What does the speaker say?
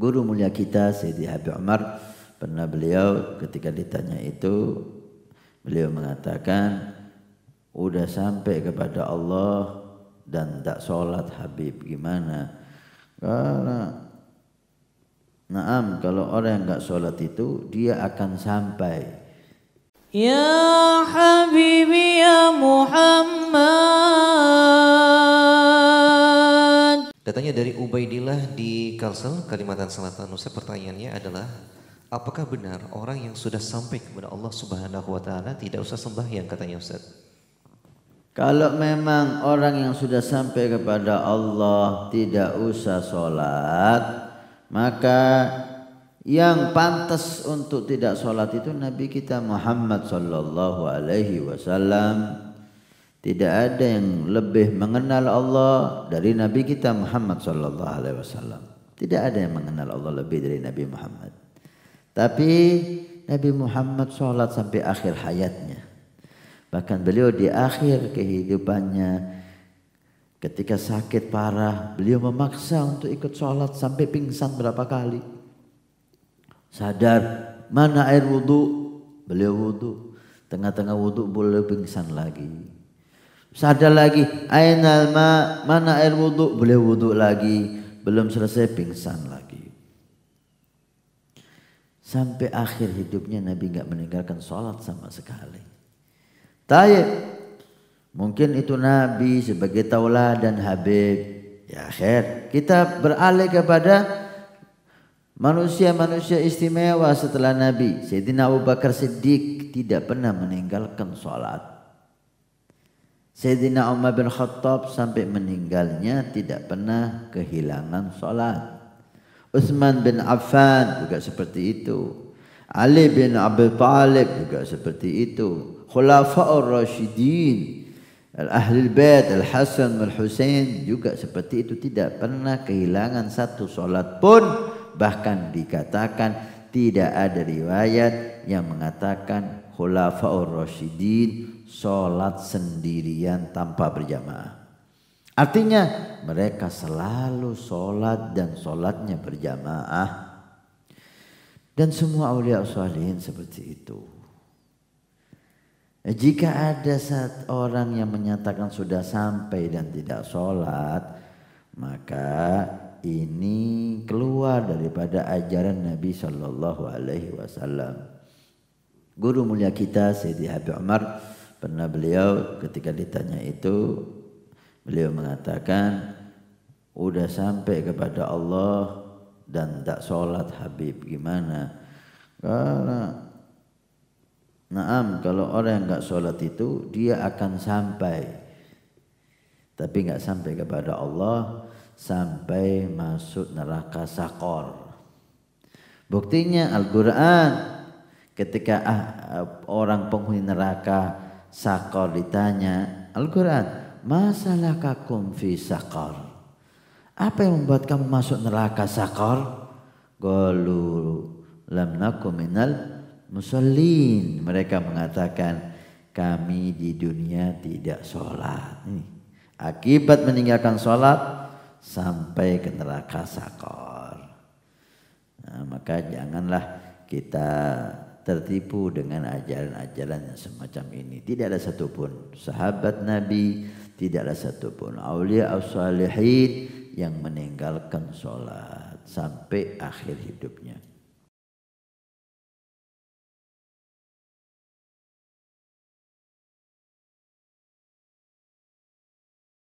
Guru mulia kita Sayyidi Habib Umar pernah beliau ketika ditanya itu beliau mengatakan udah sampai kepada Allah dan tak sholat Habib gimana? Karena Naam, kalau orang yang enggak sholat itu dia akan sampai. Ya Habibi ya Muhammad. Katanya dari Ubay Kalsel, Kalimantan Selatan. Saya pertanyaannya adalah, apakah benar orang yang sudah sampai kepada Allah Subhanahu wa taala tidak usah sembahyang katanya Ustaz? Kalau memang orang yang sudah sampai kepada Allah tidak usah sholat, maka yang pantas untuk tidak sholat itu Nabi kita Muhammad Sallallahu Alaihi Wasallam. Tidak ada yang lebih mengenal Allah dari Nabi kita Muhammad Sallallahu Alaihi Wasallam. Tidak ada yang mengenal Allah lebih dari Nabi Muhammad. Tapi Nabi Muhammad sholat sampai akhir hayatnya. Bahkan beliau di akhir kehidupannya ketika sakit parah beliau memaksa untuk ikut sholat sampai pingsan berapa kali. Sadar mana air wudhu beliau wudhu tengah-tengah wudhu beliau pingsan lagi. Sadar lagi, ainal ma, mana air wudhu? Beliau wudhu lagi belum selesai pingsan lagi. Sampai akhir hidupnya Nabi nggak meninggalkan sholat sama sekali. Tayyib. Mungkin itu Nabi sebagai tauladan Habib. Ya akhir. Kita beralih kepada manusia-manusia istimewa setelah Nabi. Sayyidina Abu Bakar Siddiq tidak pernah meninggalkan sholat. Sayyidina Umar bin Khattab sampai meninggalnya tidak pernah kehilangan solat. Utsman bin Affan juga seperti itu. Ali bin Abi Thalib juga seperti itu. Khulafa'ur Rashidin Al-Ahlul Bait, Al-Hasan, Al-Husain juga seperti itu tidak pernah kehilangan satu solat pun bahkan dikatakan tidak ada riwayat yang mengatakan khulafaur rasyidin sholat sendirian tanpa berjamaah. Artinya mereka selalu solat dan solatnya berjamaah. Dan semua awliya salihin seperti itu. Eh, jika ada saat orang yang menyatakan sudah sampai dan tidak solat, maka ini keluar daripada ajaran Nabi Shallallahu Alaihi Wasallam. Guru mulia kita Sayyidi Habib Umar pernah beliau ketika ditanya itu beliau mengatakan udah sampai kepada Allah dan tak sholat Habib gimana? Karena Naam kalau orang yang gak sholat itu dia akan sampai tapi gak sampai kepada Allah sampai masuk neraka sakor. Buktinya Al-Quran ketika ah, ah, orang penghuni neraka sakor ditanya Al-Quran masalah kakum fi sakor apa yang membuat kamu masuk neraka sakor Golu lam nakum minal musallin mereka mengatakan kami di dunia tidak sholat akibat meninggalkan sholat sampai ke neraka sakor nah, maka janganlah kita tertipu dengan ajaran-ajaran yang semacam ini. Tidak ada satupun sahabat Nabi, tidak ada satupun awliya as-salihin yang meninggalkan solat sampai akhir hidupnya.